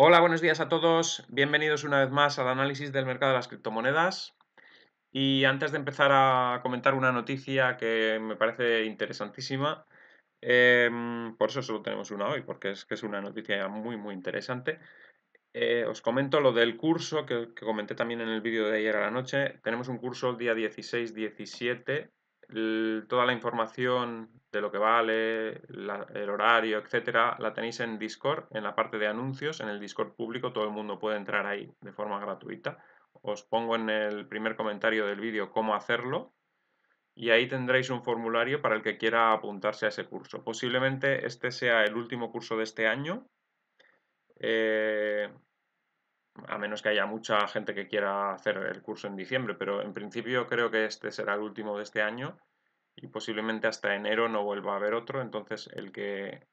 Hola, buenos días a todos. Bienvenidos una vez más al análisis del mercado de las criptomonedas. Y antes de empezar a comentar una noticia que me parece interesantísima, em, por eso solo tenemos una hoy, porque es que es una noticia muy, muy interesante. Eh, os comento lo del curso que, que comenté también en el vídeo de ayer a la noche. Tenemos un curso el día 16-17 toda la información de lo que vale, el horario, etcétera, la tenéis en Discord, en la parte de anuncios, en el Discord público, todo el mundo puede entrar ahí de forma gratuita. Os pongo en el primer comentario del vídeo cómo hacerlo y ahí tendréis un formulario para el que quiera apuntarse a ese curso. Posiblemente este sea el último curso de este año. Eh, a menos que haya mucha gente que quiera hacer el curso en diciembre, pero en principio creo que este será el último de este año y posiblemente hasta enero no vuelva a haber otro, entonces el que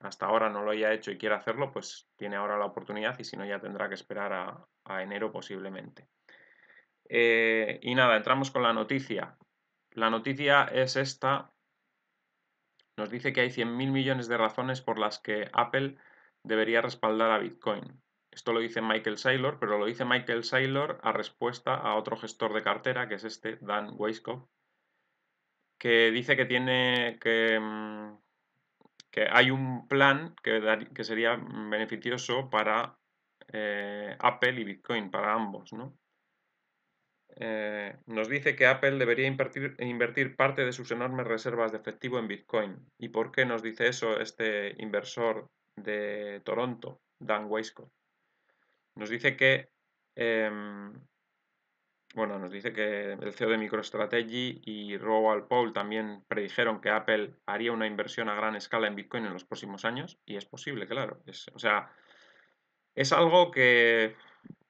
hasta ahora no lo haya hecho y quiera hacerlo, pues tiene ahora la oportunidad y si no ya tendrá que esperar a, enero posiblemente. Eh, y nada, entramos con la noticia. La noticia es esta. Nos dice que hay 100.000 millones de razones por las que Apple debería respaldar a Bitcoin. Esto lo dice Michael Saylor, pero lo dice Michael Saylor a respuesta a otro gestor de cartera, que es este, Dan Weiskopf, que dice que tiene que, mm, que hay un plan que, que sería beneficioso para eh, Apple y Bitcoin, para ambos, ¿no? Eh, nos dice que Apple debería invertir, parte de sus enormes reservas de efectivo en Bitcoin. ¿Y por qué nos dice eso este inversor de Toronto, Dan Weiskopf? Nos dice que, em, bueno, nos dice que el CEO de MicroStrategy y Roald Paul también predijeron que Apple haría una inversión a gran escala en Bitcoin en los próximos años, y es posible, claro. o sea, es algo que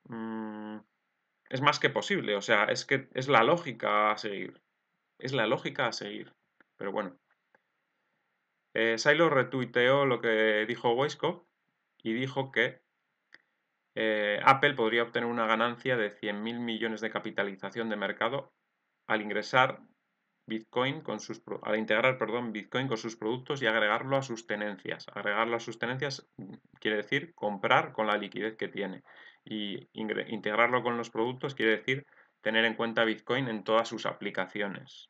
mm, es más que posible, o sea, es que es la lógica a seguir. Es la lógica a seguir. Pero bueno. Eh, Silo retuiteó lo que dijo Weisco y dijo que eh, Apple podría obtener una ganancia de 100.000 millones de capitalización de mercado al ingresar Bitcoin con sus integrar, perdón, Bitcoin con sus productos y agregarlo a sus tenencias. Agregarlo a sus tenencias quiere decir comprar con la liquidez que tiene y integrarlo con los productos quiere decir tener en cuenta Bitcoin en todas sus aplicaciones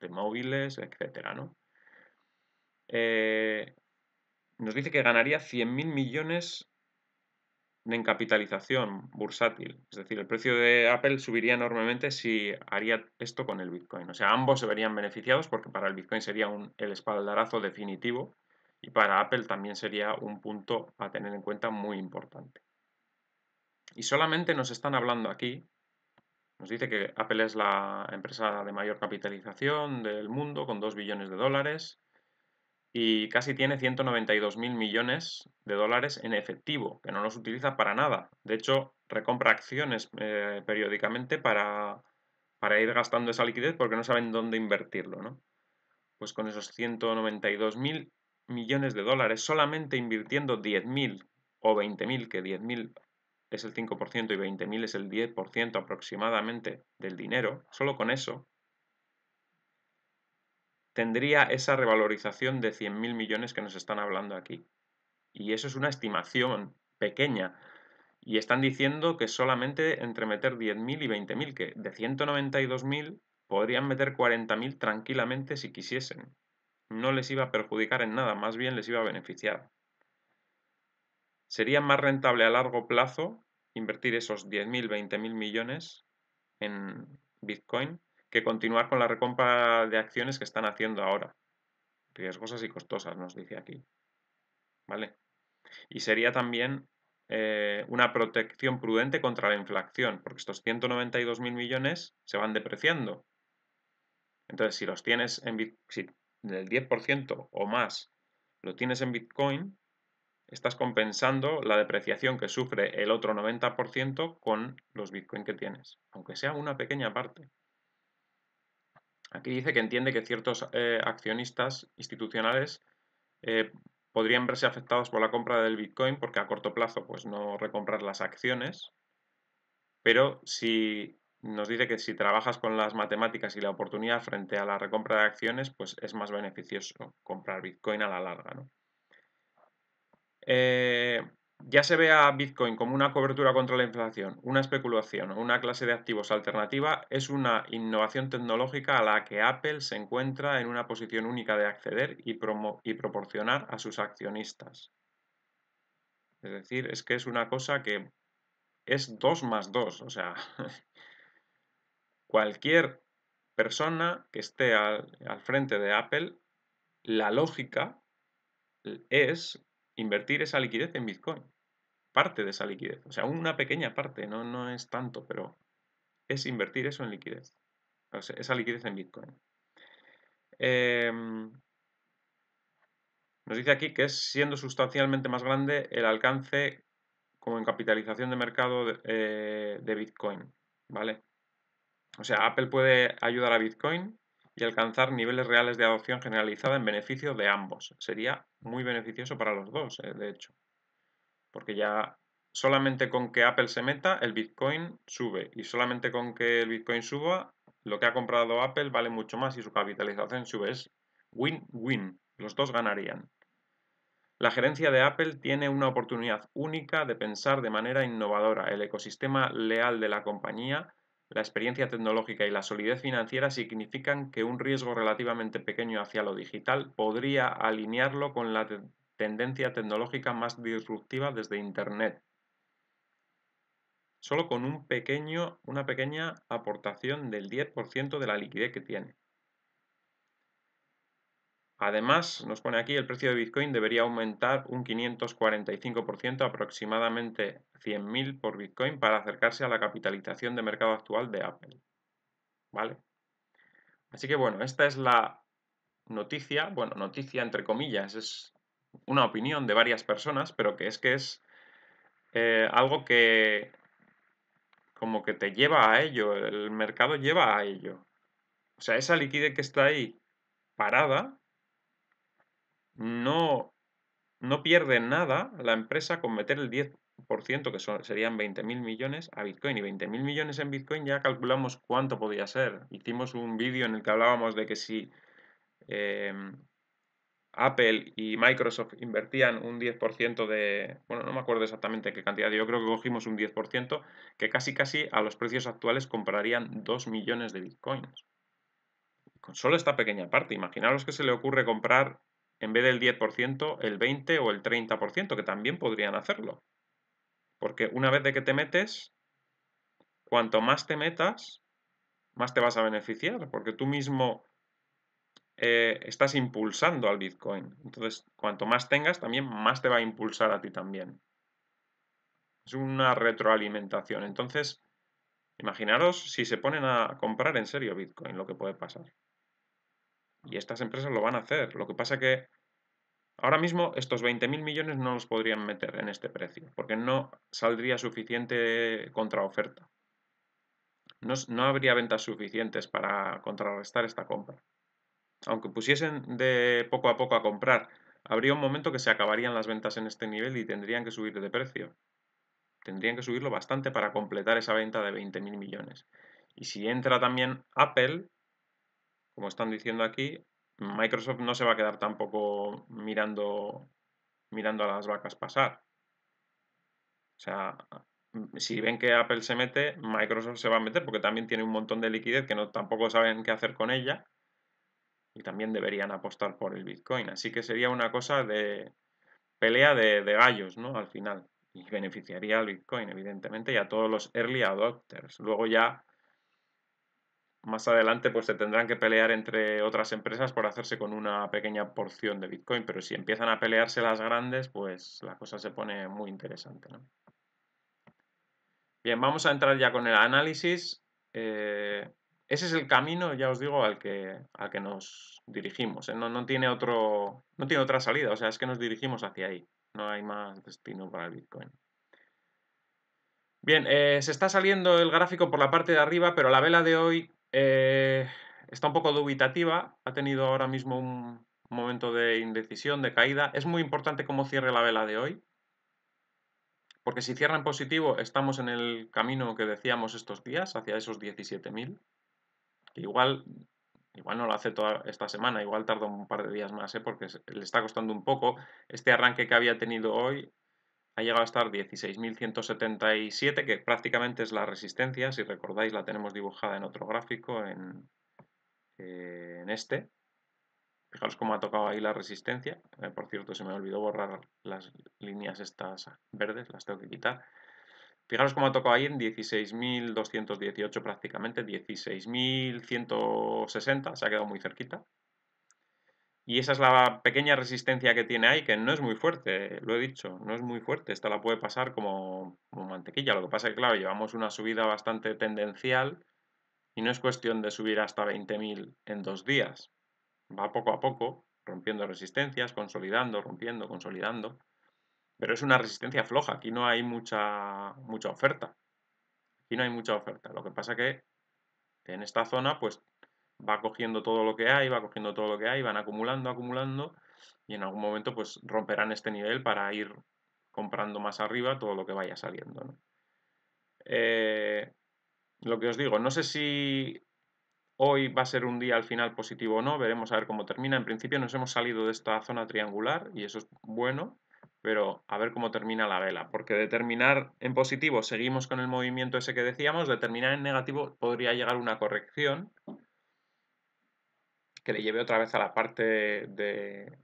de móviles, etcétera, ¿no? Eh, nos dice que ganaría 100.000 millones en capitalización bursátil. Es decir, el precio de Apple subiría enormemente si haría esto con el Bitcoin. O sea, ambos se verían beneficiados porque para el Bitcoin sería un, el espaldarazo definitivo y para Apple también sería un punto a tener en cuenta muy importante. Y solamente nos están hablando aquí, nos dice que Apple es la empresa de mayor capitalización del mundo con 2 billones de dólares, y casi tiene 192.000 millones de dólares en efectivo, que no los utiliza para nada. De hecho, recompra acciones eh, periódicamente para, para, ir gastando esa liquidez porque no saben dónde invertirlo. Pues con esos 192.000 millones de dólares, solamente invirtiendo 10.000 o 20.000, que 10.000 es el 5% y 20.000 es el 10% aproximadamente del dinero, solo con eso tendría esa revalorización de 100.000 millones que nos están hablando aquí. Y eso es una estimación pequeña. Y están diciendo que solamente entre meter 10.000 y 20.000, que de 192.000 podrían meter 40.000 tranquilamente si quisiesen. No les iba a perjudicar en nada, más bien les iba a beneficiar. Sería más rentable a largo plazo invertir esos 10.000, 20.000 millones en Bitcoin que continuar con la recompra de acciones que están haciendo ahora. Riesgosas y costosas, nos dice aquí. ¿Vale? Y sería también eh, una protección prudente contra la inflación, porque estos 192.000 millones se van depreciando. Entonces, si los tienes en si del 10% o más lo tienes en Bitcoin, estás compensando la depreciación que sufre el otro 90% con los Bitcoin que tienes, aunque sea una pequeña parte. Aquí dice que entiende que ciertos eh, accionistas institucionales eh, podrían verse afectados por la compra del Bitcoin porque a corto plazo pues, no recomprar las acciones, pero si nos dice que si trabajas con las matemáticas y la oportunidad frente a la recompra de acciones, pues es más beneficioso comprar Bitcoin a la larga. ¿no? Eh, ya se ve a Bitcoin como una cobertura contra la inflación, una especulación o una clase de activos alternativa, es una innovación tecnológica a la que Apple se encuentra en una posición única de acceder y, proporcionar a sus accionistas. Es decir, es que es una cosa que es dos más dos. o sea, cualquier persona que esté al frente de Apple, la lógica es invertir esa liquidez en Bitcoin parte de esa liquidez. O sea, una pequeña parte, no, no es tanto, pero es invertir eso en liquidez. esa liquidez en Bitcoin. Em, nos dice aquí que es siendo sustancialmente más grande el alcance como en capitalización de mercado eh, de, Bitcoin. ¿Vale? O sea, Apple puede ayudar a Bitcoin y alcanzar niveles reales de adopción generalizada en beneficio de ambos. Sería muy beneficioso para los dos, eh, de hecho porque ya solamente con que Apple se meta, el Bitcoin sube. Y solamente con que el Bitcoin suba, lo que ha comprado Apple vale mucho más y su capitalización sube. Es win-win. Los dos ganarían. La gerencia de Apple tiene una oportunidad única de pensar de manera innovadora. El ecosistema leal de la compañía, la experiencia tecnológica y la solidez financiera significan que un riesgo relativamente pequeño hacia lo digital podría alinearlo con la tendencia tecnológica más disruptiva desde Internet. Solo con un pequeño, una pequeña aportación del 10% de la liquidez que tiene. Además, nos pone aquí el precio de Bitcoin debería aumentar un 545%, aproximadamente 100.000 por Bitcoin, para acercarse a la capitalización de mercado actual de Apple. ¿Vale? Así que bueno, esta es la noticia, bueno, noticia entre comillas, es una opinión de varias personas, pero que es que es eh, algo que como que te lleva a ello, el mercado lleva a ello. O sea, esa liquidez que está ahí parada no, no pierde nada la empresa con meter el 10%, que serían 20.000 millones, a Bitcoin. Y 20.000 millones en Bitcoin ya calculamos cuánto podía ser. Hicimos un vídeo en el que hablábamos de que si... Em, Apple y Microsoft invertían un 10% de, bueno, no me acuerdo exactamente qué cantidad, yo creo que cogimos un 10%, que casi casi a los precios actuales comprarían 2 millones de bitcoins. Con solo esta pequeña parte, imaginaros que se le ocurre comprar en vez del 10% el 20 o el 30%, que también podrían hacerlo. Porque una vez de que te metes, cuanto más te metas, más te vas a beneficiar, porque tú mismo eh, estás impulsando al Bitcoin. Entonces, cuanto más tengas, también más te va a impulsar a ti también. Es una retroalimentación. Entonces, imaginaros si se ponen a comprar en serio Bitcoin, lo que puede pasar. Y estas empresas lo van a hacer. Lo que pasa que ahora mismo estos 20.000 millones no los podrían meter en este precio, porque no saldría suficiente contraoferta. no habría ventas suficientes para contrarrestar esta compra. Aunque pusiesen de poco a poco a comprar, habría un momento que se acabarían las ventas en este nivel y tendrían que subir de precio. Tendrían que subirlo bastante para completar esa venta de 20.000 millones. Y si entra también Apple, como están diciendo aquí, Microsoft no se va a quedar tampoco mirando, mirando a las vacas pasar. O sea, si ven que Apple se mete, Microsoft se va a meter porque también tiene un montón de liquidez que no, tampoco saben qué hacer con ella y también deberían apostar por el Bitcoin. Así que sería una cosa de pelea de, gallos, ¿no? Al final. Y beneficiaría al Bitcoin, evidentemente, y a todos los early adopters. Luego ya, más adelante, pues se tendrán que pelear entre otras empresas por hacerse con una pequeña porción de Bitcoin. Pero si empiezan a pelearse las grandes, pues la cosa se pone muy interesante, ¿no? Bien, vamos a entrar ya con el análisis. Eh, ese es el camino, ya os digo, al que, que nos dirigimos. ¿eh? No, tiene otro, no tiene otra salida, o sea, es que nos dirigimos hacia ahí. No hay más destino para el Bitcoin. Bien, eh, se está saliendo el gráfico por la parte de arriba, pero la vela de hoy eh, está un poco dubitativa. Ha tenido ahora mismo un momento de indecisión, de caída. Es muy importante cómo cierre la vela de hoy, porque si cierra en positivo, estamos en el camino que decíamos estos días, hacia esos 17.000 igual, igual no lo hace toda esta semana, igual tarda un par de días más, ¿eh? porque le está costando un poco. Este arranque que había tenido hoy ha llegado a estar 16.177, que prácticamente es la resistencia, si recordáis la tenemos dibujada en otro gráfico, en, este. Fijaros cómo ha tocado ahí la resistencia. Eh, por cierto, se me olvidó borrar las líneas estas verdes, las tengo que quitar. Fijaros cómo ha tocado ahí en 16.218 prácticamente, 16.160, se ha quedado muy cerquita. Y esa es la pequeña resistencia que tiene ahí, que no es muy fuerte, lo he dicho, no es muy fuerte. Esta la puede pasar como, mantequilla. Lo que pasa es que, claro, llevamos una subida bastante tendencial y no es cuestión de subir hasta 20.000 en dos días. Va poco a poco, rompiendo resistencias, consolidando, rompiendo, consolidando pero es una resistencia floja, aquí no hay mucha, mucha oferta. Aquí no hay mucha oferta, lo que pasa que en esta zona pues va cogiendo todo lo que hay, va cogiendo todo lo que hay, van acumulando, acumulando y en algún momento pues romperán este nivel para ir comprando más arriba todo lo que vaya saliendo. Eh, lo que os digo, no sé si hoy va a ser un día al final positivo o no, veremos a ver cómo termina. En principio nos hemos salido de esta zona triangular y eso es bueno pero a ver cómo termina la vela, porque determinar en positivo seguimos con el movimiento ese que decíamos, determinar en negativo podría llegar una corrección que le lleve otra vez a la parte de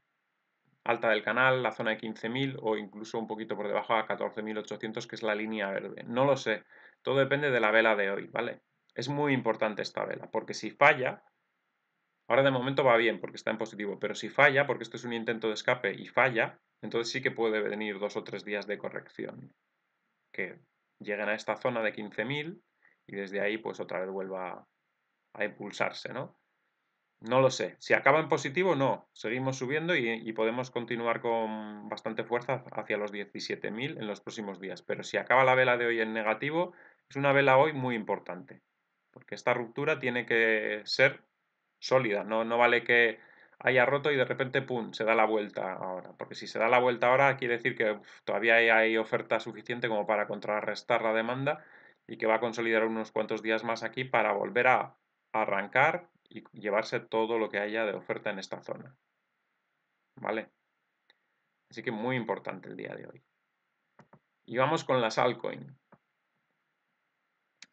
alta del canal, la zona de 15.000 o incluso un poquito por debajo a 14.800 que es la línea verde. No lo sé, todo depende de la vela de hoy, ¿vale? Es muy importante esta vela, porque si falla, ahora de momento va bien porque está en positivo, pero si falla, porque esto es un intento de escape y falla, entonces sí que puede venir dos o tres días de corrección, que lleguen a esta zona de 15.000 y desde ahí pues otra vez vuelva a impulsarse, ¿no? No lo sé. Si acaba en positivo, no. Seguimos subiendo y, podemos continuar con bastante fuerza hacia los 17.000 en los próximos días. Pero si acaba la vela de hoy en negativo, es una vela hoy muy importante. Porque esta ruptura tiene que ser sólida. no vale que haya roto y de repente, ¡pum!, se da la vuelta ahora. Porque si se da la vuelta ahora, quiere decir que todavía hay, oferta suficiente como para contrarrestar la demanda y que va a consolidar unos cuantos días más aquí para volver a arrancar y llevarse todo lo que haya de oferta en esta zona. ¿Vale? Así que muy importante el día de hoy. Y vamos con las altcoins.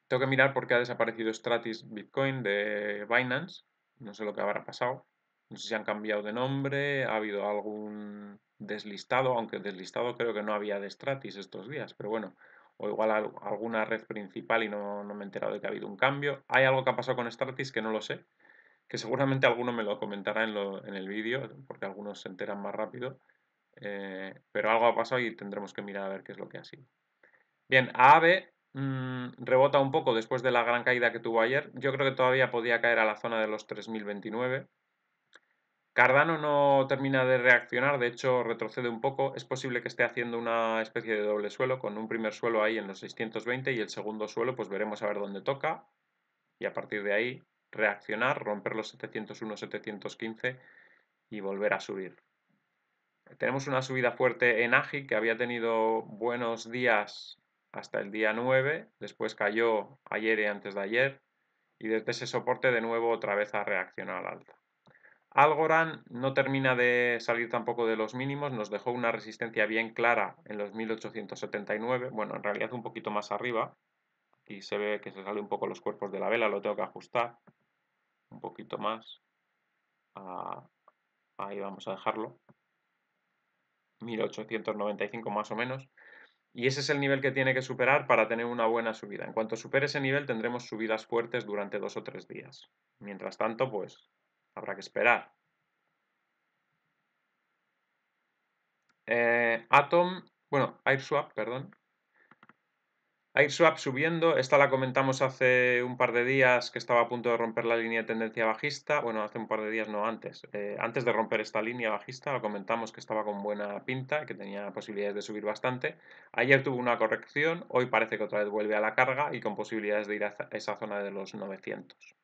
Tengo que mirar por qué ha desaparecido Stratis Bitcoin de Binance. No sé lo que habrá pasado. No sé si han cambiado de nombre, ha habido algún deslistado, aunque deslistado creo que no había de Stratis estos días, pero bueno, o igual alguna red principal y no, me he enterado de que ha habido un cambio. Hay algo que ha pasado con Stratis que no lo sé, que seguramente alguno me lo comentará en, el vídeo, porque algunos se enteran más rápido, eh, pero algo ha pasado y tendremos que mirar a ver qué es lo que ha sido. Bien, Aave mm, rebota un poco después de la gran caída que tuvo ayer. Yo creo que todavía podía caer a la zona de los 3029 Cardano no termina de reaccionar, de hecho retrocede un poco. Es posible que esté haciendo una especie de doble suelo, con un primer suelo ahí en los 620 y el segundo suelo, pues veremos a ver dónde toca. Y a partir de ahí reaccionar, romper los 701, 715 y volver a subir. Tenemos una subida fuerte en AGI que había tenido buenos días hasta el día 9, después cayó ayer y antes de ayer y desde ese soporte de nuevo otra vez a reaccionar al alta. Algorand no termina de salir tampoco de los mínimos, nos dejó una resistencia bien clara en los 1879, bueno, en realidad un poquito más arriba, aquí se ve que se sale un poco los cuerpos de la vela, lo tengo que ajustar un poquito más, ah, ahí vamos a dejarlo, 1895 más o menos, y ese es el nivel que tiene que superar para tener una buena subida. En cuanto supere ese nivel tendremos subidas fuertes durante dos o tres días. Mientras tanto, pues Habrá que esperar. Eh, Atom, bueno, AirSwap, perdón. AirSwap subiendo, esta la comentamos hace un par de días que estaba a punto de romper la línea de tendencia bajista, bueno, hace un par de días no, antes, eh, antes de romper esta línea bajista, la comentamos que estaba con buena pinta, que tenía posibilidades de subir bastante, ayer tuvo una corrección, hoy parece que otra vez vuelve a la carga y con posibilidades de ir a esa zona de los 900.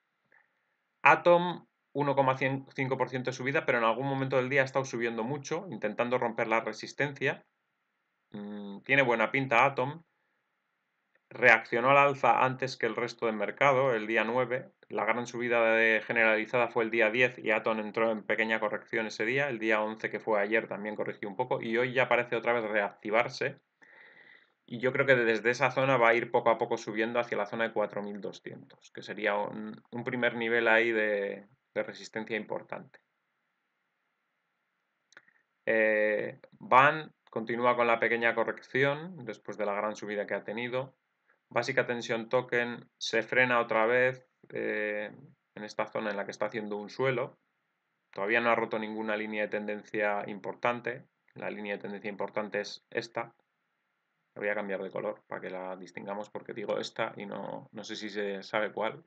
Atom 1,5% de subida, pero en algún momento del día ha estado subiendo mucho, intentando romper la resistencia. Mm, tiene buena pinta Atom. Reaccionó al alza antes que el resto del mercado, el día 9. La gran subida generalizada fue el día 10 y Atom entró en pequeña corrección ese día. El día 11, que fue ayer, también corrigió un poco y hoy ya parece otra vez reactivarse. Y yo creo que desde esa zona va a ir poco a poco subiendo hacia la zona de 4.200, que sería un primer nivel ahí de, de resistencia importante. Eh, Van continúa con la pequeña corrección después de la gran subida que ha tenido. Básica tensión token se frena otra vez eh, en esta zona en la que está haciendo un suelo. Todavía no ha roto ninguna línea de tendencia importante. La línea de tendencia importante es esta. voy a cambiar de color para que la distingamos porque digo esta y no sé si se sabe cuál.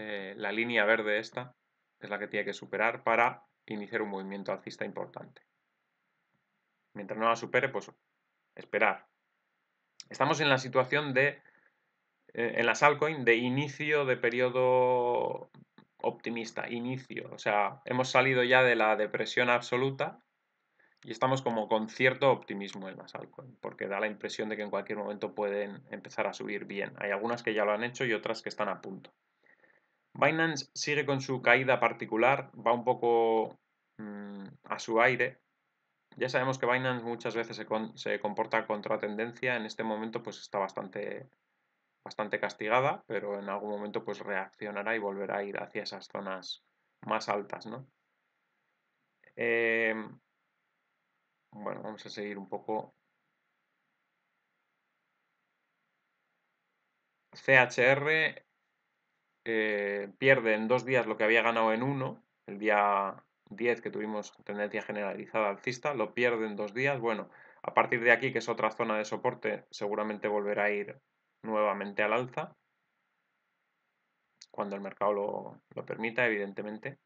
Eh, la línea verde esta, es la que tiene que superar para iniciar un movimiento alcista importante. Mientras no la supere, pues esperar. Estamos en la situación de, eh, en las altcoins, de inicio de periodo optimista, inicio. O sea, hemos salido ya de la depresión absoluta y estamos como con cierto optimismo en las altcoins, porque da la impresión de que en cualquier momento pueden empezar a subir bien. Hay algunas que ya lo han hecho y otras que están a punto. Binance sigue con su caída particular, va un poco mm, a su aire. Ya sabemos que Binance muchas veces se, comporta contra tendencia, en este momento pues está bastante, bastante castigada, pero en algún momento pues reaccionará y volverá a ir hacia esas zonas más altas, em, bueno, vamos a seguir un poco. CHR eh, pierde en dos días lo que había ganado en uno, el día 10 que tuvimos tendencia generalizada alcista, lo pierde en dos días. Bueno, a partir de aquí, que es otra zona de soporte, seguramente volverá a ir nuevamente al alza, cuando el mercado lo, lo permita, evidentemente,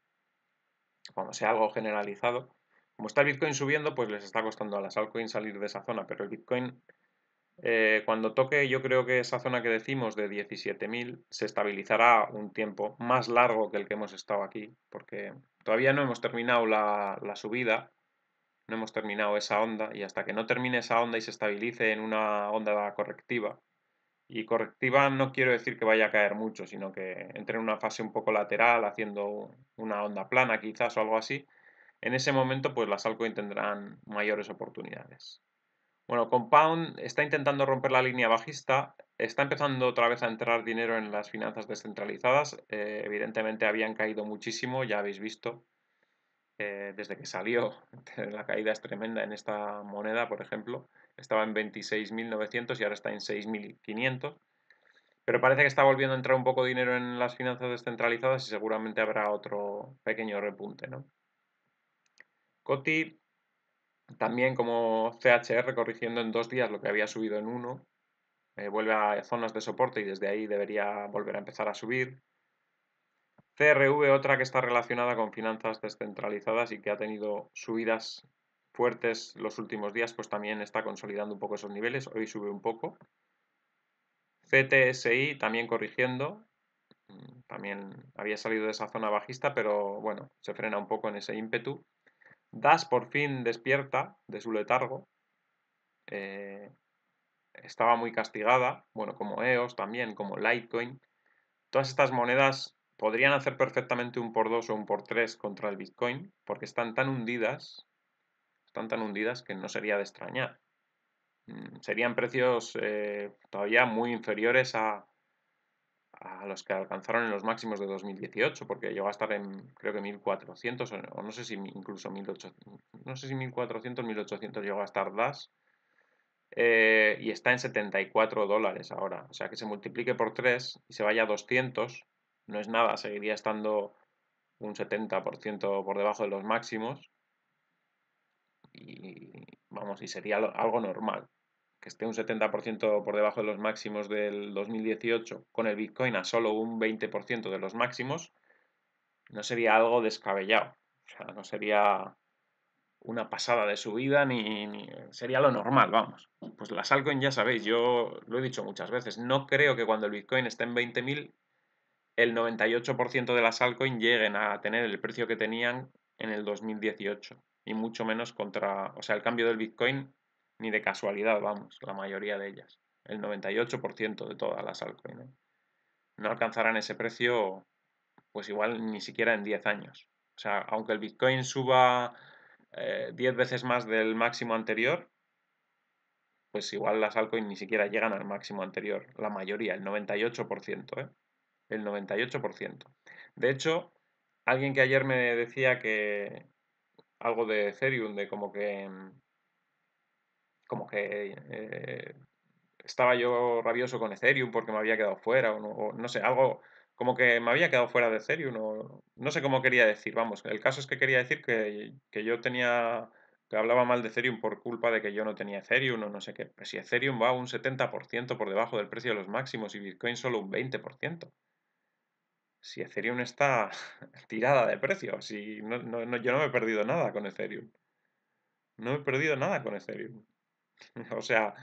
cuando sea algo generalizado. Como está el Bitcoin subiendo, pues les está costando a las altcoins salir de esa zona, pero el Bitcoin eh, cuando toque, yo creo que esa zona que decimos de 17.000 se estabilizará un tiempo más largo que el que hemos estado aquí, porque todavía no hemos terminado la, la subida, no hemos terminado esa onda, y hasta que no termine esa onda y se estabilice en una onda correctiva, y correctiva no quiero decir que vaya a caer mucho, sino que entre en una fase un poco lateral, haciendo una onda plana quizás o algo así, en ese momento pues las altcoins tendrán mayores oportunidades. Bueno, Compound está intentando romper la línea bajista, está empezando otra vez a entrar dinero en las finanzas descentralizadas. Eh, evidentemente habían caído muchísimo, ya habéis visto, eh, desde que salió. la caída es tremenda en esta moneda, por ejemplo. Estaba en 26.900 y ahora está en 6.500. Pero parece que está volviendo a entrar un poco dinero en las finanzas descentralizadas y seguramente habrá otro pequeño repunte, ¿no? Coti también como CHR corrigiendo en dos días lo que había subido en uno, eh, vuelve a zonas de soporte y desde ahí debería volver a empezar a subir. CRV, otra que está relacionada con finanzas descentralizadas y que ha tenido subidas fuertes los últimos días, pues también está consolidando un poco esos niveles. Hoy sube un poco. CTSI también corrigiendo. Mm, también había salido de esa zona bajista, pero bueno, se frena un poco en ese ímpetu. Das por fin despierta de su letargo. Eh, estaba muy castigada, bueno, como EOS también, como Litecoin. Todas estas monedas podrían hacer perfectamente un por 2 o un por 3 contra el Bitcoin, porque están tan hundidas, están tan hundidas que no sería de extrañar. Mm, serían precios eh, todavía muy inferiores a, a los que alcanzaron en los máximos de 2018, porque llegó a estar en creo que 1400 o, no sé si incluso 1800, no sé si 1400, 1800 llegó a estar DAS. Eh, y está en 74 dólares ahora. O sea, que se multiplique por 3 y se vaya a 200, no es nada, seguiría estando un 70% por debajo de los máximos. Y vamos, y sería algo normal que esté un 70% por debajo de los máximos del 2018, con el Bitcoin a solo un 20% de los máximos, no sería algo descabellado. O sea, no sería una pasada de subida, ni, ni, sería lo normal, vamos. Pues las altcoins ya sabéis, yo lo he dicho muchas veces, no creo que cuando el Bitcoin esté en 20.000, el 98% de las altcoins lleguen a tener el precio que tenían en el 2018, y mucho menos contra, o sea, el cambio del Bitcoin ni de casualidad, vamos, la mayoría de ellas, el 98% de todas las altcoins. No alcanzarán ese precio, pues igual ni siquiera en 10 años. O sea, aunque el Bitcoin suba 10 eh, veces más del máximo anterior, pues igual las altcoins ni siquiera llegan al máximo anterior, la mayoría, el 98%, ¿eh? El 98%. De hecho, alguien que ayer me decía que algo de Ethereum, de como que mm, como que eh, estaba yo rabioso con Ethereum porque me había quedado fuera, o no, sé, algo como que me había quedado fuera de Ethereum, o no sé cómo quería decir, vamos, el caso es que quería decir que, yo tenía, que hablaba mal de Ethereum por culpa de que yo no tenía Ethereum o no sé qué, pues si Ethereum va un 70% por debajo del precio de los máximos y Bitcoin solo un 20%. Si Ethereum está tirada de precio, si no, yo no me he perdido nada con Ethereum. No he perdido nada con Ethereum. o sea,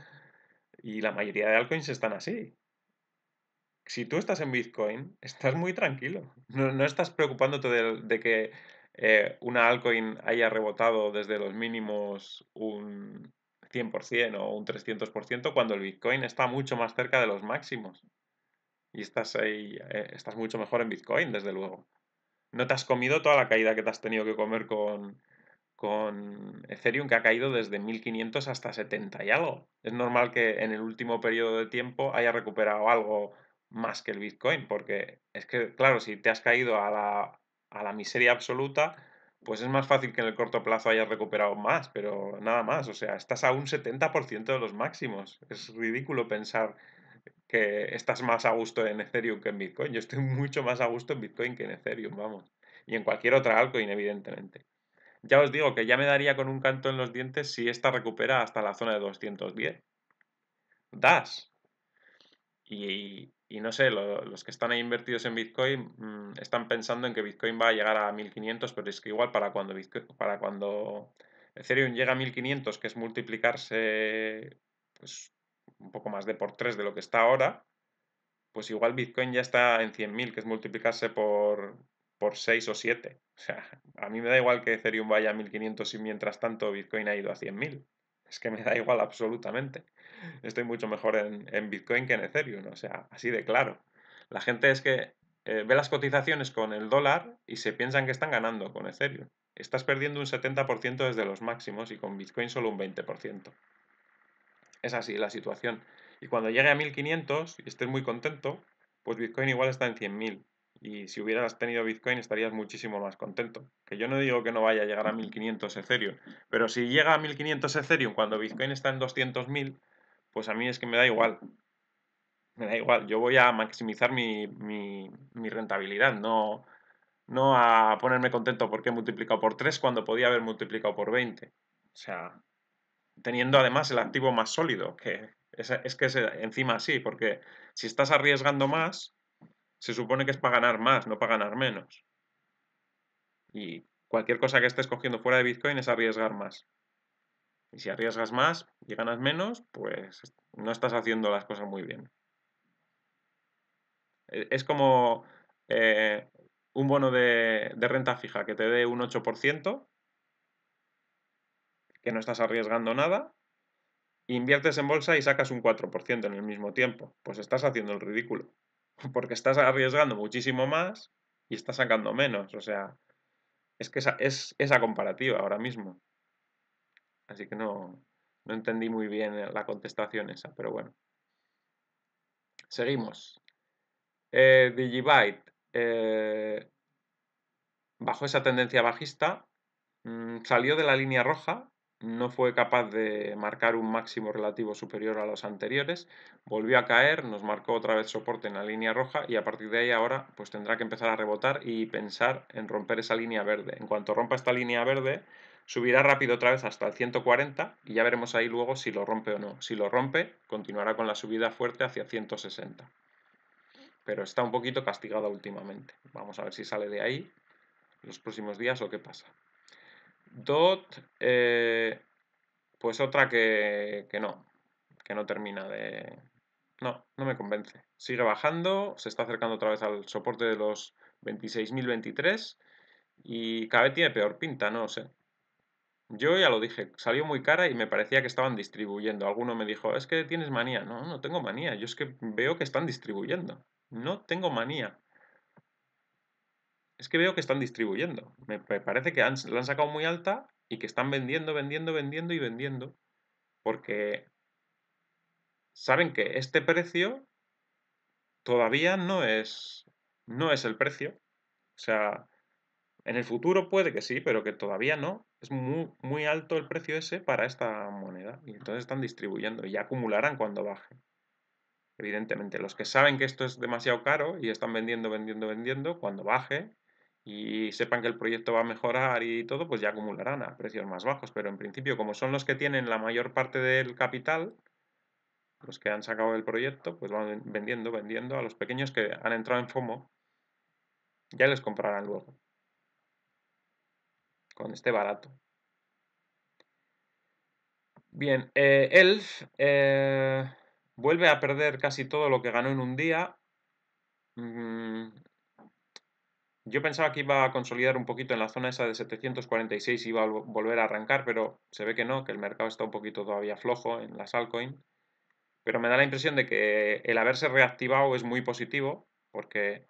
y la mayoría de altcoins están así. Si tú estás en Bitcoin, estás muy tranquilo. No, estás preocupándote de, que eh, una altcoin haya rebotado desde los mínimos un 100% o un 300% cuando el Bitcoin está mucho más cerca de los máximos. Y estás ahí, eh, estás mucho mejor en Bitcoin, desde luego. No te has comido toda la caída que te has tenido que comer con, con Ethereum que ha caído desde 1500 hasta 70 y algo. Es normal que en el último periodo de tiempo haya recuperado algo más que el Bitcoin, porque es que, claro, si te has caído a la, a la miseria absoluta, pues es más fácil que en el corto plazo hayas recuperado más, pero nada más. O sea, estás a un 70% de los máximos. Es ridículo pensar que estás más a gusto en Ethereum que en Bitcoin. Yo estoy mucho más a gusto en Bitcoin que en Ethereum, vamos. Y en cualquier otra altcoin, evidentemente. Ya os digo que ya me daría con un canto en los dientes si esta recupera hasta la zona de 210. Das. Y, no sé, los que están ahí invertidos en Bitcoin mm, están pensando en que Bitcoin va a llegar a 1500, pero es que igual para cuando, para cuando Ethereum llega a 1500, que es multiplicarse pues, un poco más de por 3 de lo que está ahora, pues igual Bitcoin ya está en 100.000, que es multiplicarse por, por 6 o 7. O sea, a mí me da igual que Ethereum vaya a 1500 y mientras tanto Bitcoin ha ido a 100.000. Es que me da igual absolutamente. Estoy mucho mejor en, Bitcoin que en Ethereum, o sea, así de claro. La gente es que eh, ve las cotizaciones con el dólar y se piensan que están ganando con Ethereum. Estás perdiendo un 70% desde los máximos y con Bitcoin solo un 20%. Es así la situación. Y cuando llegue a 1500 y estés muy contento, pues Bitcoin igual está en 100.000 y si hubieras tenido Bitcoin estarías muchísimo más contento. Que yo no digo que no vaya a llegar a 1500 Ethereum, pero si llega a 1500 Ethereum cuando Bitcoin está en 200.000, pues a mí es que me da igual. Me da igual, yo voy a maximizar mi, mi, rentabilidad, no, no a ponerme contento porque he multiplicado por 3 cuando podía haber multiplicado por 20. O sea, teniendo además el activo más sólido, que es, es que es encima así, porque si estás arriesgando más, se supone que es para ganar más, no para ganar menos. Y cualquier cosa que estés cogiendo fuera de Bitcoin es arriesgar más. Y si arriesgas más y ganas menos, pues no estás haciendo las cosas muy bien. E, es como eh, un bono de, renta fija que te dé un 8%, que no estás arriesgando nada, inviertes en bolsa y sacas un 4% en el mismo tiempo. Pues estás haciendo el ridículo porque estás arriesgando muchísimo más y estás sacando menos. O sea, es que es esa comparativa ahora mismo. Así que no, no entendí muy bien la contestación esa, pero bueno. Seguimos. Eh, Digibyte. Eh, bajo esa tendencia bajista, mm, salió de la línea roja no fue capaz de marcar un máximo relativo superior a los anteriores, volvió a caer, nos marcó otra vez soporte en la línea roja y a partir de ahí ahora pues tendrá que empezar a rebotar y pensar en romper esa línea verde. En cuanto rompa esta línea verde, subirá rápido otra vez hasta el 140 y ya veremos ahí luego si lo rompe o no. Si lo rompe, continuará con la subida fuerte hacia 160. Pero está un poquito castigada últimamente. Vamos a ver si sale de ahí los próximos días o qué pasa. Dot, eh, pues otra que, que no, que no termina de... No, no me convence. Sigue bajando, se está acercando otra vez al soporte de los 26.023 y cada vez tiene peor pinta, no lo sé. Yo ya lo dije, salió muy cara y me parecía que estaban distribuyendo. Alguno me dijo, es que tienes manía. No, no tengo manía. Yo es que veo que están distribuyendo. No tengo manía es que veo que están distribuyendo. Me, parece que han, la han sacado muy alta y que están vendiendo, vendiendo, vendiendo y vendiendo. Porque saben que este precio todavía no es, no es el precio. O sea, en el futuro puede que sí, pero que todavía no. Es muy, muy alto el precio ese para esta moneda. Y entonces están distribuyendo y acumularán cuando baje. Evidentemente, los que saben que esto es demasiado caro y están vendiendo, vendiendo, vendiendo, cuando baje, y sepan que el proyecto va a mejorar y todo, pues ya acumularán a precios más bajos. Pero en principio, como son los que tienen la mayor parte del capital, los que han sacado el proyecto, pues van vendiendo, vendiendo a los pequeños que han entrado en FOMO, ya les comprarán luego. Con este barato. Bien, eh, Elf eh, vuelve a perder casi todo lo que ganó en un día. Mm, yo pensaba que iba a consolidar un poquito en la zona esa de 746 y iba a volver a arrancar, pero se ve que no, que el mercado está un poquito todavía flojo en las altcoins. Pero me da la impresión de que el haberse reactivado es muy positivo, porque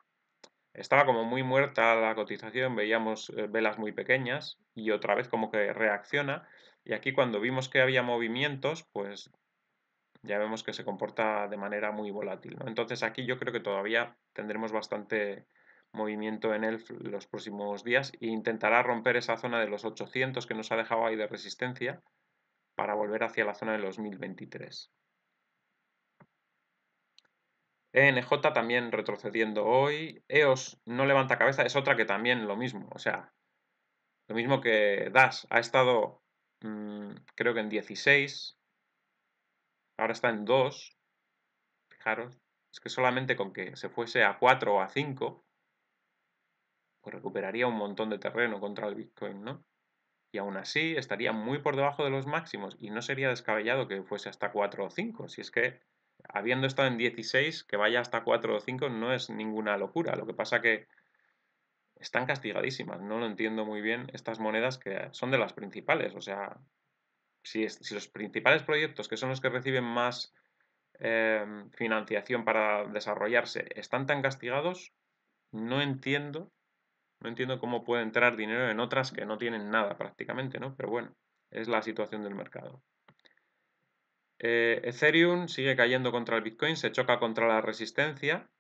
estaba como muy muerta la cotización, veíamos eh, velas muy pequeñas y otra vez como que reacciona. Y aquí cuando vimos que había movimientos, pues ya vemos que se comporta de manera muy volátil. Entonces aquí yo creo que todavía tendremos bastante movimiento en él los próximos días e intentará romper esa zona de los 800 que nos ha dejado ahí de resistencia para volver hacia la zona de los 1023. ENJ también retrocediendo hoy. EOS no levanta cabeza, es otra que también lo mismo. O sea, lo mismo que DAS. Ha estado, mm, creo que en 16. Ahora está en 2. Fijaros, es que solamente con que se fuese a 4 o a 5, pues recuperaría un montón de terreno contra el Bitcoin, ¿no? Y aún así estaría muy por debajo de los máximos y no sería descabellado que fuese hasta 4 o 5. Si es que habiendo estado en 16, que vaya hasta 4 o 5 no es ninguna locura. Lo que pasa que están castigadísimas. No lo entiendo muy bien estas monedas que son de las principales. O sea, si, los principales proyectos, que son los que reciben más em, financiación para desarrollarse, están tan castigados, no entiendo no entiendo cómo puede entrar dinero en otras que no tienen nada prácticamente, ¿no? Pero bueno, es la situación del mercado. Eh, Ethereum sigue cayendo contra el Bitcoin, se choca contra la resistencia.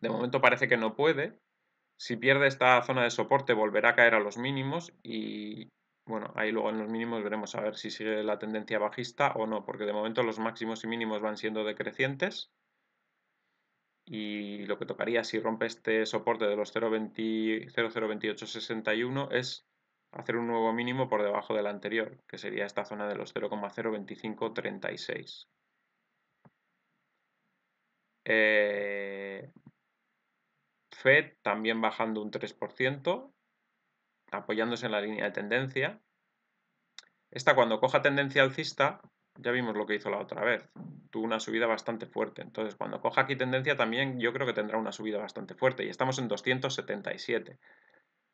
De momento parece que no puede. Si pierde esta zona de soporte volverá a caer a los mínimos y bueno, ahí luego en los mínimos veremos a ver si sigue la tendencia bajista o no, porque de momento los máximos y mínimos van siendo decrecientes y lo que tocaría si rompe este soporte de los 0,02861 es hacer un nuevo mínimo por debajo del anterior, que sería esta zona de los 0,02536. Eh, FED también bajando un 3%, apoyándose en la línea de tendencia. Esta cuando coja tendencia alcista ya vimos lo que hizo la otra vez. Tuvo una subida bastante fuerte. Entonces, cuando coja aquí tendencia también yo creo que tendrá una subida bastante fuerte. Y estamos en 277.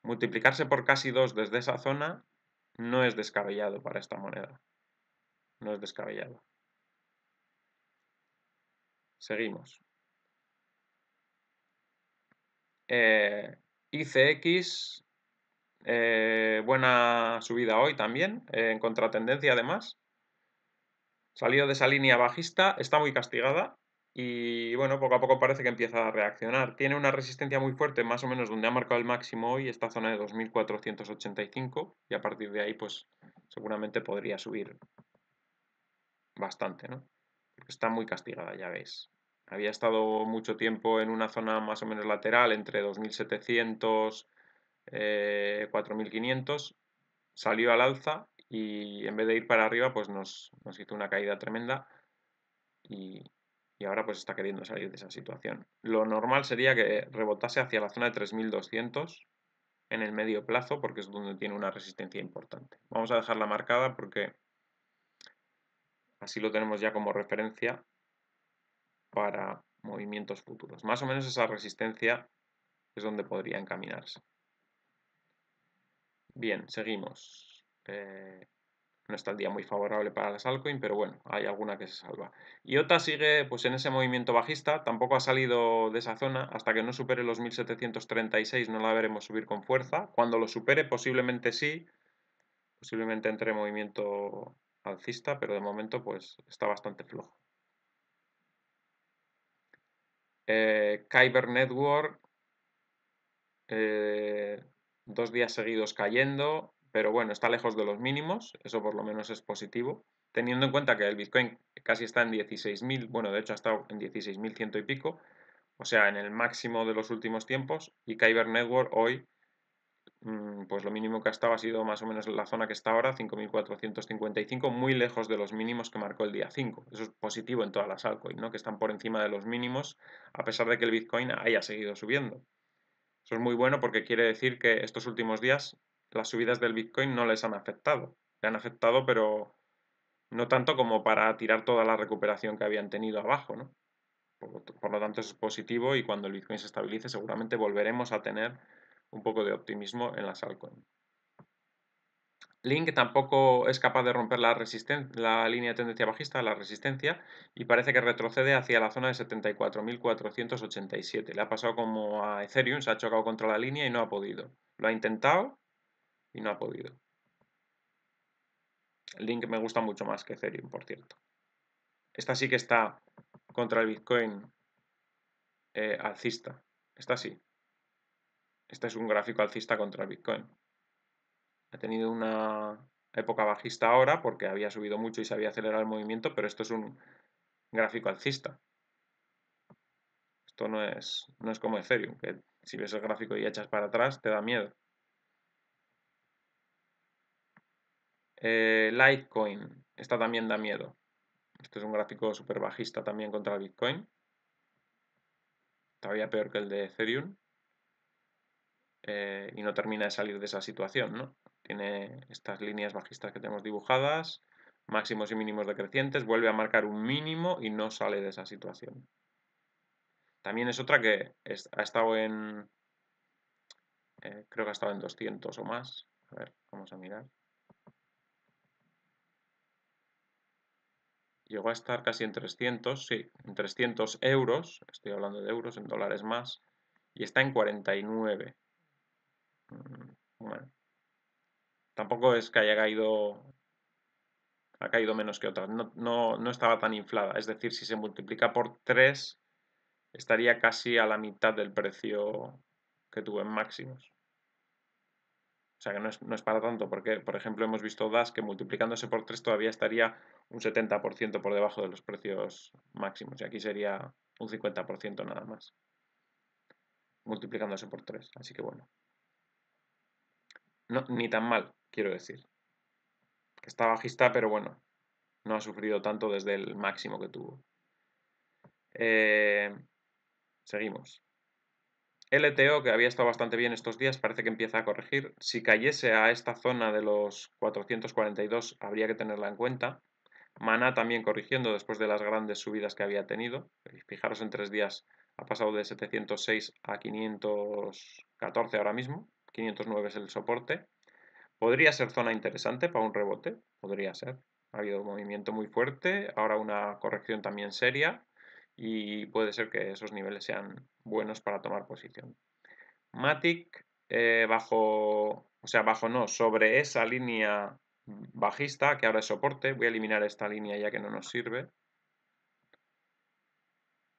Multiplicarse por casi 2 desde esa zona no es descabellado para esta moneda. No es descabellado. Seguimos. Eh, ICX, eh, buena subida hoy también, eh, en contratendencia además. Salió de esa línea bajista, está muy castigada y bueno, poco a poco parece que empieza a reaccionar. Tiene una resistencia muy fuerte, más o menos donde ha marcado el máximo hoy, esta zona de 2485 y a partir de ahí pues seguramente podría subir bastante, ¿no? está muy castigada, ya veis. Había estado mucho tiempo en una zona más o menos lateral entre 2700 y 4.500, salió al alza y en vez de ir para arriba, pues nos, hizo una caída tremenda y, y, ahora pues está queriendo salir de esa situación. Lo normal sería que rebotase hacia la zona de 3200 en el medio plazo porque es donde tiene una resistencia importante. Vamos a dejarla marcada porque así lo tenemos ya como referencia para movimientos futuros. Más o menos esa resistencia es donde podría encaminarse. Bien, seguimos. Eh, no está el día muy favorable para las altcoins, pero bueno, hay alguna que se salva. IOTA sigue pues en ese movimiento bajista, tampoco ha salido de esa zona, hasta que no supere los 1736 no la veremos subir con fuerza. Cuando lo supere posiblemente sí, posiblemente entre movimiento alcista, pero de momento pues está bastante flojo. Eh, Kyber Network, eh, dos días seguidos cayendo, pero bueno, está lejos de los mínimos, eso por lo menos es positivo. Teniendo en cuenta que el Bitcoin casi está en 16.000, bueno, de hecho ha estado en 16.100 y pico, o sea, en el máximo de los últimos tiempos, y Kyber Network hoy, mm, pues lo mínimo que ha estado ha sido más o menos la zona que está ahora, 5.455, muy lejos de los mínimos que marcó el día 5. Eso es positivo en todas las altcoins, ¿no? Que están por encima de los mínimos, a pesar de que el Bitcoin haya seguido subiendo. Eso es muy bueno porque quiere decir que estos últimos días las subidas del Bitcoin no les han afectado. Le han afectado, pero no tanto como para tirar toda la recuperación que habían tenido abajo, Por, lo tanto, es positivo y cuando el Bitcoin se estabilice, seguramente volveremos a tener un poco de optimismo en las altcoins. Link tampoco es capaz de romper la, la, línea de tendencia bajista, la resistencia, y parece que retrocede hacia la zona de 74.487. Le ha pasado como a Ethereum, se ha chocado contra la línea y no ha podido. Lo ha intentado, y no ha podido. Link me gusta mucho más que Ethereum, por cierto. Esta sí que está contra el Bitcoin eh, alcista. Esta sí. Este es un gráfico alcista contra el Bitcoin. Ha tenido una época bajista ahora porque había subido mucho y se había acelerado el movimiento, pero esto es un gráfico alcista. Esto no es, no es como Ethereum, que si ves el gráfico y echas para atrás te da miedo. Eh, Litecoin, esta también da miedo. Este es un gráfico súper bajista también contra Bitcoin. Todavía peor que el de Ethereum. Eh, y no termina de salir de esa situación, ¿no? Tiene estas líneas bajistas que tenemos dibujadas, máximos y mínimos decrecientes, vuelve a marcar un mínimo y no sale de esa situación. También es otra que ha estado en... Eh, creo que ha estado en 200 o más. A ver, vamos a mirar. llegó a estar casi en 300, sí, en 300 euros, estoy hablando de euros, en dólares más, y está en 49. Mm, bueno, tampoco es que haya caído, ha caído menos que otras, no, no estaba tan inflada, es decir, si se multiplica por 3, estaría casi a la mitad del precio que tuve en máximos. O sea que no es, no es, para tanto, porque por ejemplo hemos visto DAS que multiplicándose por 3 todavía estaría un 70% por debajo de los precios máximos y aquí sería un 50% nada más, multiplicándose por 3. Así que bueno, ni tan mal, quiero decir. está bajista, pero bueno, no ha sufrido tanto desde el máximo que tuvo. Eh, seguimos. LTO, que había estado bastante bien estos días, parece que empieza a corregir. Si cayese a esta zona de los 442, habría que tenerla en cuenta. Mana también corrigiendo después de las grandes subidas que había tenido. Fijaros, en tres días ha pasado de 706 a 514 ahora mismo. 509 es el soporte. Podría ser zona interesante para un rebote, podría ser. Ha habido un movimiento muy fuerte, ahora una corrección también seria y puede ser que esos niveles sean buenos para tomar posición. Matic eh, bajo, o sea, bajo no, sobre esa línea bajista que ahora es soporte, voy a eliminar esta línea ya que no nos sirve.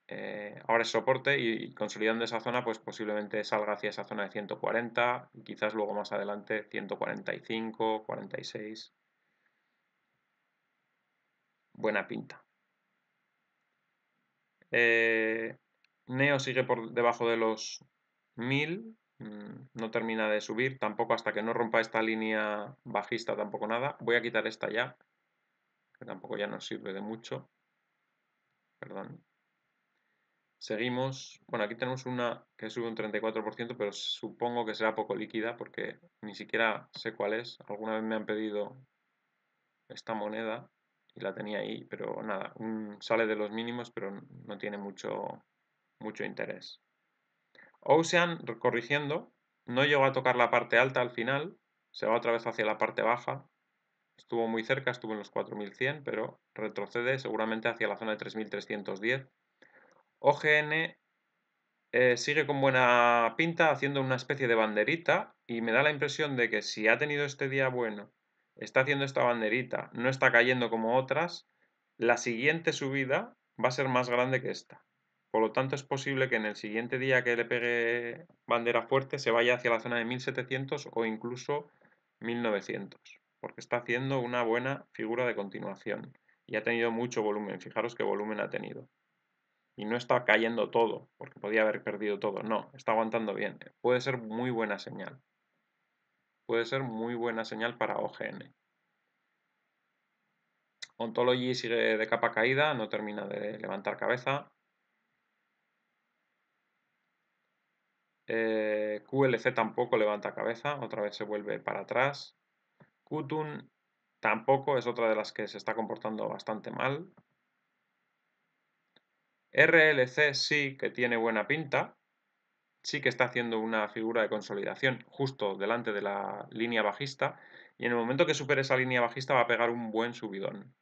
Eh, ahora es soporte y consolidando esa zona, pues posiblemente salga hacia esa zona de 140 quizás luego más adelante 145, 46. Buena pinta. Eh, Neo sigue por debajo de los 1000, mm, no termina de subir, tampoco hasta que no rompa esta línea bajista, tampoco nada. Voy a quitar esta ya, que tampoco ya nos sirve de mucho. Perdón. Seguimos. Bueno, aquí tenemos una que sube un 34%, pero supongo que será poco líquida porque ni siquiera sé cuál es. Alguna vez me han pedido esta moneda y la tenía ahí, pero nada, sale de los mínimos, pero no tiene mucho, mucho interés. Ocean, corrigiendo, no llegó a tocar la parte alta al final, se va otra vez hacia la parte baja, estuvo muy cerca, estuvo en los 4100, pero retrocede seguramente hacia la zona de 3310. OGN eh, sigue con buena pinta haciendo una especie de banderita y me da la impresión de que si ha tenido este día bueno está haciendo esta banderita, no está cayendo como otras, la siguiente subida va a ser más grande que esta. Por lo tanto, es posible que en el siguiente día que le pegue bandera fuerte se vaya hacia la zona de 1700 o incluso 1900, porque está haciendo una buena figura de continuación y ha tenido mucho volumen. Fijaros qué volumen ha tenido. Y no está cayendo todo, porque podía haber perdido todo. No, está aguantando bien. Puede ser muy buena señal puede ser muy buena señal para OGN. Ontology sigue de capa caída, no termina de levantar cabeza. Eh, QLC tampoco levanta cabeza, otra vez se vuelve para atrás. Qtun tampoco, es otra de las que se está comportando bastante mal. RLC sí que tiene buena pinta, sí que está haciendo una figura de consolidación justo delante de la línea bajista y en el momento que supere esa línea bajista va a pegar un buen subidón.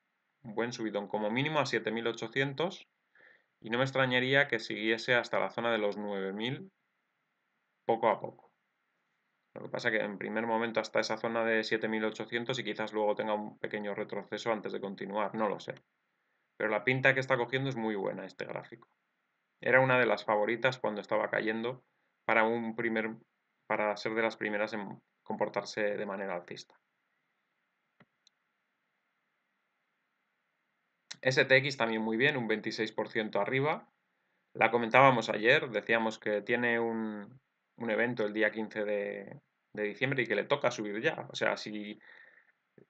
Un buen subidón, como mínimo a 7800 y no me extrañaría que siguiese hasta la zona de los 9000 poco a poco. Lo que pasa es que en primer momento hasta esa zona de 7800 y quizás luego tenga un pequeño retroceso antes de continuar, no lo sé. Pero la pinta que está cogiendo es muy buena este gráfico. Era una de las favoritas cuando estaba cayendo para, un primer, para ser de las primeras en comportarse de manera alcista. STX también muy bien, un 26% arriba. La comentábamos ayer, decíamos que tiene un, evento el día 15 de, diciembre y que le toca subir ya. O sea, si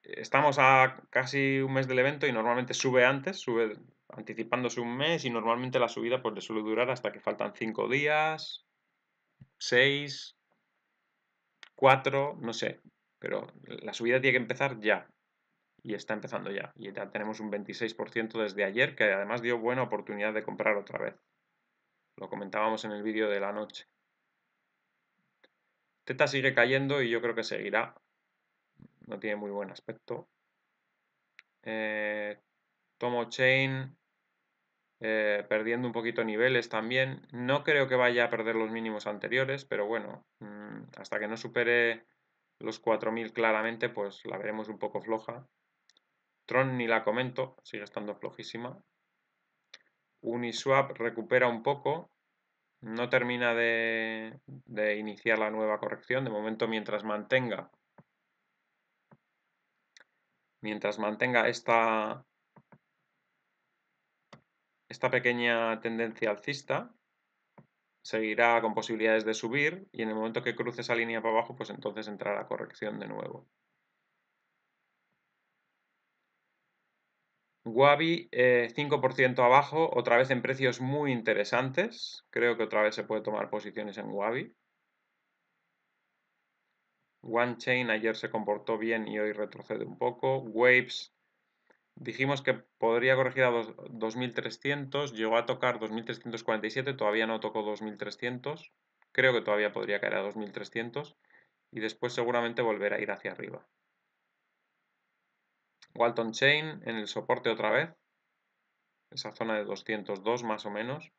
estamos a casi un mes del evento y normalmente sube antes, sube anticipándose un mes y normalmente la subida pues le suele durar hasta que faltan 5 días, 6, 4, no sé. Pero la subida tiene que empezar ya. Y está empezando ya. Y ya tenemos un 26% desde ayer, que además dio buena oportunidad de comprar otra vez. Lo comentábamos en el vídeo de la noche. Teta sigue cayendo y yo creo que seguirá. No tiene muy buen aspecto. Eh, Tomo Chain eh, perdiendo un poquito niveles también. No creo que vaya a perder los mínimos anteriores, pero bueno, mm, hasta que no supere los 4.000 claramente, pues la veremos un poco floja. Tron ni la comento, sigue estando flojísima. Uniswap recupera un poco, no termina de iniciar la nueva corrección. De momento, mientras mantenga, mientras mantenga esta, esta pequeña tendencia alcista seguirá con posibilidades de subir y en el momento que cruce esa línea para abajo, pues entonces entrará la corrección de nuevo. Wabi 5% eh, abajo, otra vez en precios muy interesantes. Creo que otra vez se puede tomar posiciones en One Chain ayer se comportó bien y hoy retrocede un poco. Waves Dijimos que podría corregir a 2300, llegó a tocar 2347, todavía no tocó 2300, creo que todavía podría caer a 2300 y después seguramente volverá a ir hacia arriba. Walton Chain en el soporte otra vez, esa zona de 202 más o menos.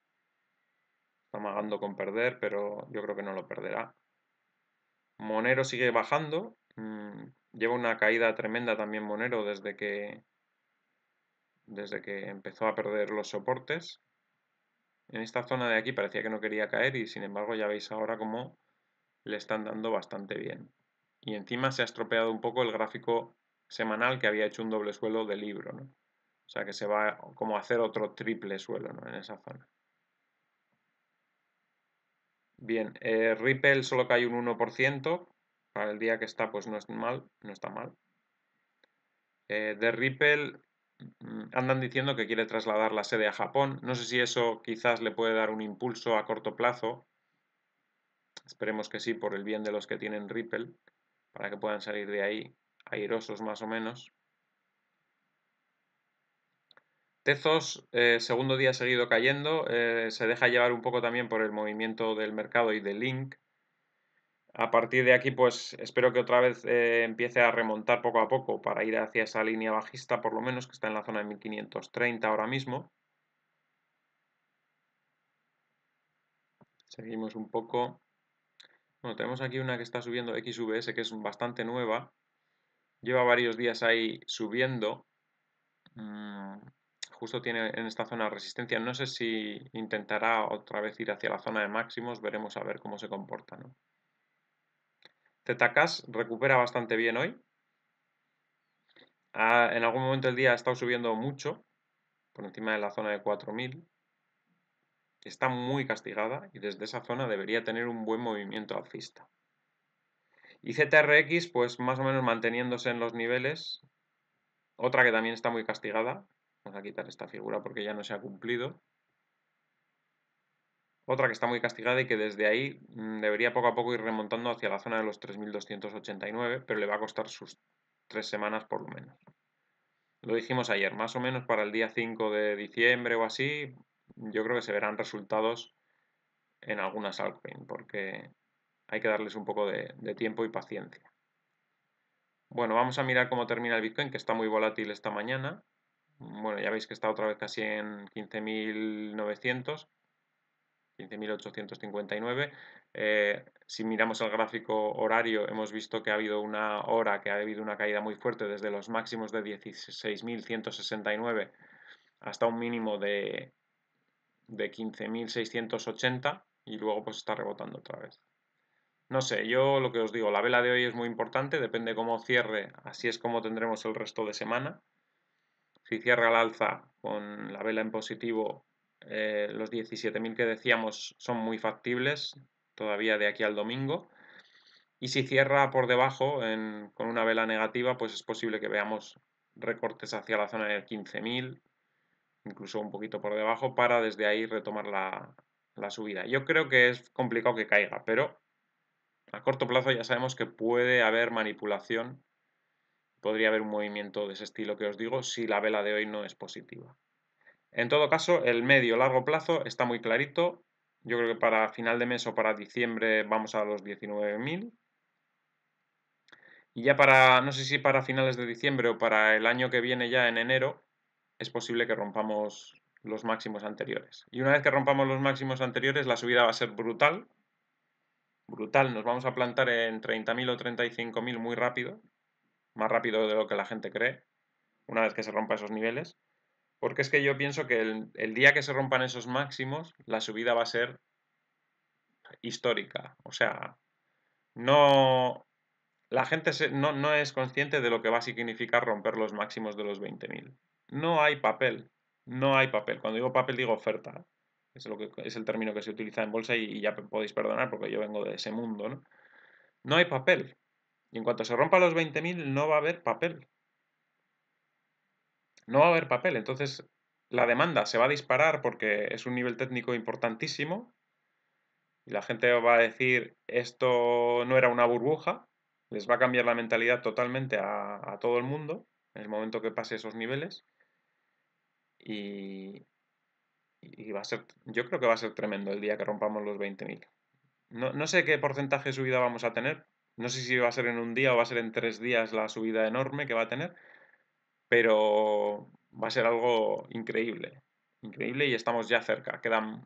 Está amagando con perder, pero yo creo que no lo perderá. Monero sigue bajando, mm, lleva una caída tremenda también Monero desde que desde que empezó a perder los soportes. En esta zona de aquí parecía que no quería caer y sin embargo ya veis ahora cómo le están dando bastante bien. Y encima se ha estropeado un poco el gráfico semanal que había hecho un doble suelo de libro. O sea que se va como a hacer otro triple suelo en esa zona. Bien, eh, Ripple solo cae un 1%. Para el día que está pues no es mal, no está mal. Eh, de Ripple andan diciendo que quiere trasladar la sede a Japón. No sé si eso quizás le puede dar un impulso a corto plazo. Esperemos que sí, por el bien de los que tienen Ripple, para que puedan salir de ahí airosos más o menos. Tezos, eh, segundo día seguido cayendo, eh, se deja llevar un poco también por el movimiento del mercado y de Link, a partir de aquí, pues espero que otra vez eh, empiece a remontar poco a poco para ir hacia esa línea bajista, por lo menos, que está en la zona de 1530 ahora mismo. Seguimos un poco. Bueno, tenemos aquí una que está subiendo XVS, que es bastante nueva. Lleva varios días ahí subiendo. Mm, justo tiene en esta zona resistencia. No sé si intentará otra vez ir hacia la zona de máximos. Veremos a ver cómo se comporta, ¿no? ZKAS este recupera bastante bien hoy. en algún momento del día ha estado subiendo mucho, por encima de la zona de 4000. Está muy castigada y desde esa zona debería tener un buen movimiento alcista. Y ZRX, pues más o menos manteniéndose en los niveles. Otra que también está muy castigada. Vamos a quitar esta figura porque ya no se ha cumplido otra que está muy castigada y que desde ahí mm, debería poco a poco ir remontando hacia la zona de los 3.289, pero le va a costar sus tres semanas por lo menos. Lo dijimos ayer, más o menos para el día 5 de diciembre o así, yo creo que se verán resultados en algunas altcoins, porque hay que darles un poco de, de tiempo y paciencia. Bueno, vamos a mirar cómo termina el Bitcoin, que está muy volátil esta mañana. Bueno, ya veis que está otra vez casi en 15.900 15.859. Eh, si miramos el gráfico horario, hemos visto que ha habido una hora que ha habido una caída muy fuerte desde los máximos de 16.169 hasta un mínimo de, de 15.680 y luego pues está rebotando otra vez. No sé, yo lo que os digo, la vela de hoy es muy importante, depende cómo cierre, así es como tendremos el resto de semana. Si cierra al alza con la vela en positivo, eh, los 17.000 que decíamos son muy factibles todavía de aquí al domingo. Y si cierra por debajo con una vela negativa, pues es posible que veamos recortes hacia la zona del 15.000, incluso un poquito por debajo, para desde ahí retomar la subida. Yo creo que es complicado que caiga, pero a corto plazo ya sabemos que puede haber manipulación, podría haber un movimiento de ese estilo que os digo si la vela de hoy no es positiva. En todo caso, el medio largo plazo está muy clarito. Yo creo que para final de mes o para diciembre vamos a los 19.000. Y ya para, no sé si para finales de diciembre o para el año que viene ya en enero, es posible que rompamos los máximos anteriores. Y una vez que rompamos los máximos anteriores, la subida va a ser brutal. Brutal, nos vamos a plantar en 30.000 o 35.000 muy rápido. Más rápido de lo que la gente cree, una vez que se rompa esos niveles. Porque es que yo pienso que el, día que se rompan esos máximos, la subida va a ser histórica. O sea, no. La gente no, es consciente de lo que va a significar romper los máximos de los 20.000. No hay papel. No hay papel. Cuando digo papel, digo oferta. Es, lo que, es el término que se utiliza en bolsa y, ya podéis perdonar porque yo vengo de ese mundo. No, no hay papel. Y en cuanto se rompa los 20.000, no va a haber papel no va a haber papel. Entonces, la demanda se va a disparar porque es un nivel técnico importantísimo. Y la gente va a decir, esto no era una burbuja. Les va a cambiar la mentalidad totalmente a, todo el mundo en el momento que pase esos niveles. Y, va a ser, yo creo que va a ser tremendo el día que rompamos los 20.000. no sé qué porcentaje de subida vamos a tener. No sé si va a ser en un día o va a ser en tres días la subida enorme que va a tener pero va a ser algo increíble, increíble y estamos ya cerca, quedan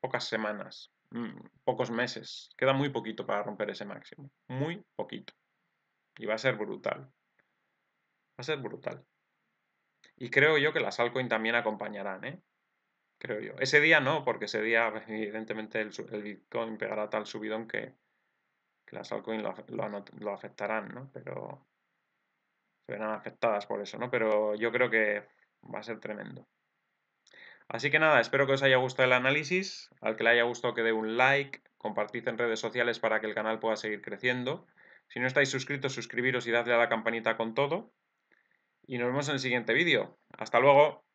pocas semanas, mm, pocos meses, queda muy poquito para romper ese máximo, muy poquito. Y va a ser brutal, va a ser brutal. Y creo yo que las altcoins también acompañarán, ¿eh? Creo yo. Ese día no, porque ese día evidentemente el, Bitcoin pegará tal subidón que, las altcoins lo, lo, lo afectarán, ¿no? Pero se verán afectadas por eso, ¿no? Pero yo creo que va a ser tremendo. Así que nada, espero que os haya gustado el análisis, al que le haya gustado que dé un like, compartid en redes sociales para que el canal pueda seguir creciendo. Si no estáis suscritos, suscribiros y dadle a la campanita con todo. Y nos vemos en el siguiente vídeo. ¡Hasta luego!